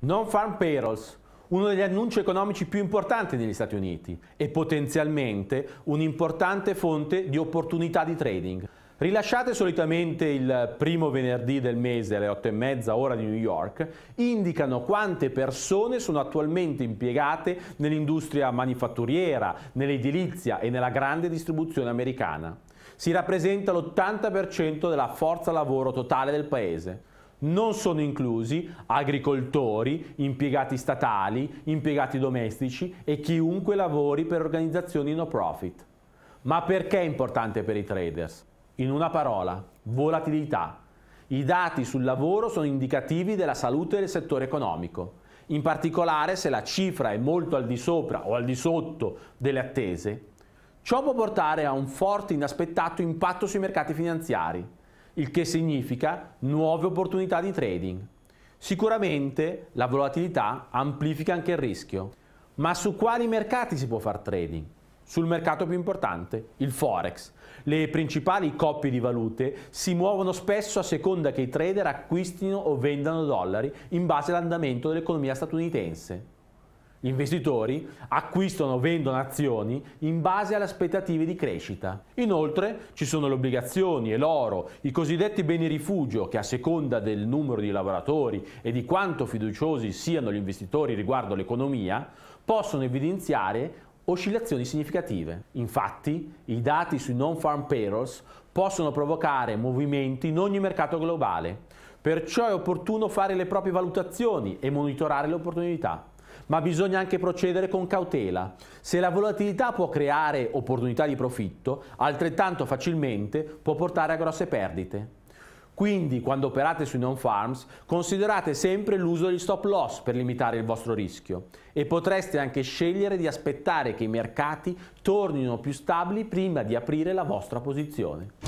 Non-farm payrolls, uno degli annunci economici più importanti negli Stati Uniti e potenzialmente un'importante fonte di opportunità di trading. Rilasciate solitamente il primo venerdì del mese alle 8 e mezza ora di New York, indicano quante persone sono attualmente impiegate nell'industria manifatturiera, nell'edilizia e nella grande distribuzione americana. Si rappresenta l'80% della forza lavoro totale del paese. Non sono inclusi agricoltori, impiegati statali, impiegati domestici e chiunque lavori per organizzazioni no profit. Ma perché è importante per i traders? In una parola, volatilità. I dati sul lavoro sono indicativi della salute del settore economico. In particolare se la cifra è molto al di sopra o al di sotto delle attese, ciò può portare a un forte inaspettato impatto sui mercati finanziari il che significa nuove opportunità di trading. Sicuramente la volatilità amplifica anche il rischio. Ma su quali mercati si può fare trading? Sul mercato più importante, il Forex. Le principali coppie di valute si muovono spesso a seconda che i trader acquistino o vendano dollari in base all'andamento dell'economia statunitense. Gli investitori acquistano o vendono azioni in base alle aspettative di crescita. Inoltre ci sono le obbligazioni e l'oro, i cosiddetti beni rifugio che a seconda del numero di lavoratori e di quanto fiduciosi siano gli investitori riguardo l'economia, possono evidenziare oscillazioni significative. Infatti, i dati sui non-farm payrolls possono provocare movimenti in ogni mercato globale, perciò è opportuno fare le proprie valutazioni e monitorare le opportunità ma bisogna anche procedere con cautela. Se la volatilità può creare opportunità di profitto, altrettanto facilmente può portare a grosse perdite. Quindi, quando operate sui non farms, considerate sempre l'uso degli stop loss per limitare il vostro rischio e potreste anche scegliere di aspettare che i mercati tornino più stabili prima di aprire la vostra posizione.